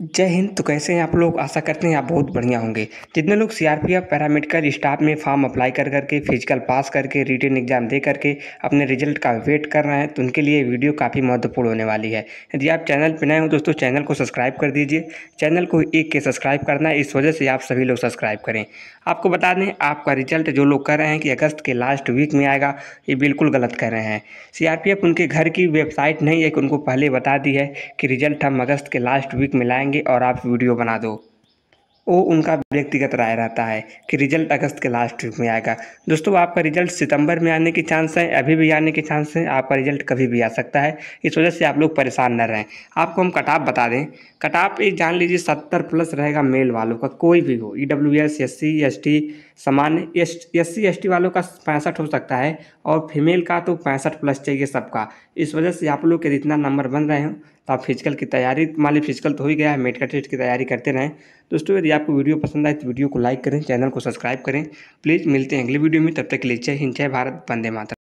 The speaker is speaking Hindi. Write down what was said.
जय हिंद तो कैसे हैं आप लोग आशा करते हैं आप बहुत बढ़िया होंगे जितने लोग सीआरपीएफ पैरामेडिकल स्टाफ में फॉर्म अप्लाई कर करके फिजिकल पास करके रिटर्न एग्जाम दे करके अपने रिजल्ट का वेट कर रहे हैं तो उनके लिए वीडियो काफ़ी महत्वपूर्ण होने वाली है यदि आप चैनल पर नए हो दोस्तों चैनल को सब्सक्राइब कर दीजिए चैनल को एक के सब्सक्राइब करना है इस वजह से आप सभी लोग सब्सक्राइब करें आपको बता दें आपका रिजल्ट जो लोग कर रहे हैं कि अगस्त के लास्ट वीक में आएगा ये बिल्कुल गलत कर रहे हैं सी उनके घर की वेबसाइट नहीं है उनको पहले बता दी है कि रिजल्ट हम अगस्त के लास्ट वीक में लाएंगे आएंगे और आप वीडियो बना दो वो उनका व्यक्तिगत राय रहता है कि रिजल्ट अगस्त के लास्ट वीक में आएगा दोस्तों आपका रिजल्ट सितंबर में आने के चांस हैं अभी भी आने के चांस हैं आपका रिजल्ट कभी भी आ सकता है इस वजह से आप लोग परेशान न रहें आपको हम कटाप बता दें कटाप ये जान लीजिए सत्तर प्लस रहेगा मेल वालों का कोई भी हो E W S S C S सामान्य एस सी एस वालों का पैंसठ हो सकता है और फीमेल का तो पैंसठ प्लस चाहिए सबका इस वजह से आप लोग के जितना नंबर बन रहे हो तो आप फिजिकल की तैयारी मान ली फिजिकल तो हो ही गया है मेडिकल टेस्ट की तैयारी करते रहें दोस्तों यदि आपको वीडियो पसंद आए तो वीडियो को लाइक करें चैनल को सब्सक्राइब करें प्लीज़ मिलते हैं अगले वीडियो में तब तक के लिए जय हिंद जय भारत वंदे माता